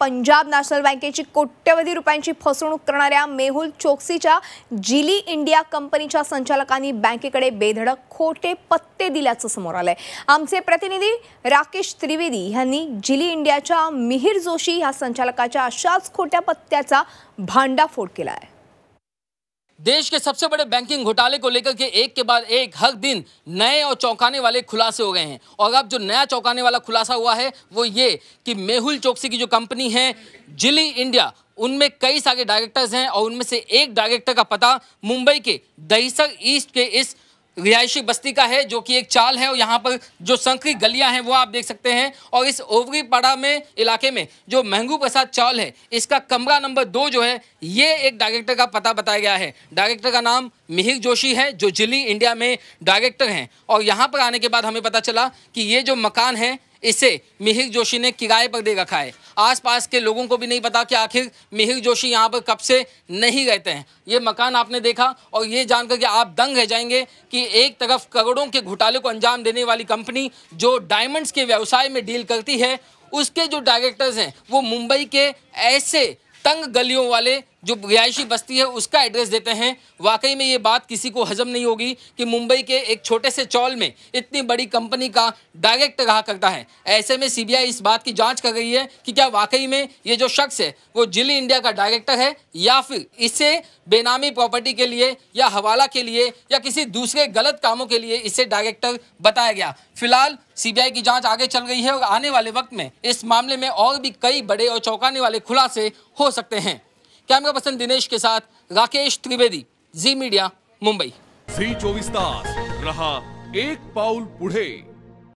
Punjab national बँकेची कोट्यवधी रुपयांची फसवणूक करणाऱ्या मेहुल चोक्सीच्या जिली इंडिया कंपनीच्या संचालकांनी बँकेकडे बेधडक खोटे पत्ते दिल्याचं समोर आलंय आमचे प्रतिनिधी राकेश त्रिवेदी यांनी जिली इंडियाच्या मिहिर जोशी ह्या संचालकाच्या अशाच खोट्या पत्त्याचा भांडाफोड केला आहे देश के सबसे बड़े बैंकिंग घोटाले को लेकर के एक के बाद एक हर दिन नए और चौंकाने वाले खुलासे हो गए हैं और अब जो नया चौंकाने वाला खुलासा हुआ है वो ये कि मेहुल चौकसी की जो कंपनी है जिली इंडिया उनमें कई सारे डायरेक्टर्स हैं और उनमें से एक डायरेक्टर का पता मुंबई के दहीसर ईस्ट के इस रिहायशी बस्ती का है जो कि एक चाल है और यहाँ पर जो संकरी गलियाँ हैं वो आप देख सकते हैं और इस ओवरी पाड़ा में इलाके में जो महंगू प्रसाद चाल है इसका कमरा नंबर दो जो है ये एक डायरेक्टर का पता बताया गया है डायरेक्टर का नाम मिहिर जोशी है जो जिली इंडिया में डायरेक्टर हैं और यहाँ पर आने के बाद हमें पता चला कि ये जो मकान है इसे मिहिर जोशी ने किराए पर दे रखा है आसपास के लोगों को भी नहीं पता कि आखिर मिहिर जोशी यहाँ पर कब से नहीं रहते हैं ये मकान आपने देखा और ये जानकर के आप दंग रह जाएंगे कि एक तरफ करोड़ों के घोटाले को अंजाम देने वाली कंपनी जो डायमंड्स के व्यवसाय में डील करती है उसके जो डायरेक्टर्स हैं वो मुंबई के ऐसे तंग गलियों वाले जो रिहायशी बस्ती है उसका एड्रेस देते हैं वाकई में ये बात किसी को हजम नहीं होगी कि मुंबई के एक छोटे से चौल में इतनी बड़ी कंपनी का डायरेक्ट रहा करता है ऐसे में सीबीआई इस बात की जांच कर रही है कि क्या वाकई में ये जो शख्स है वो जिली इंडिया का डायरेक्टर है या फिर इसे बेनामी प्रॉपर्टी के लिए या हवाला के लिए या किसी दूसरे गलत कामों के लिए इसे डायरेक्टर बताया गया फिलहाल सीबीआई की जांच आगे चल रही है और आने वाले वक्त में इस मामले में और भी कई बड़े और चौंकाने वाले खुलासे हो सकते हैं कैमरा पर्सन दिनेश के साथ राकेश त्रिवेदी जी मीडिया मुंबई जी चौबीस तास रहा एक पाउल पुढे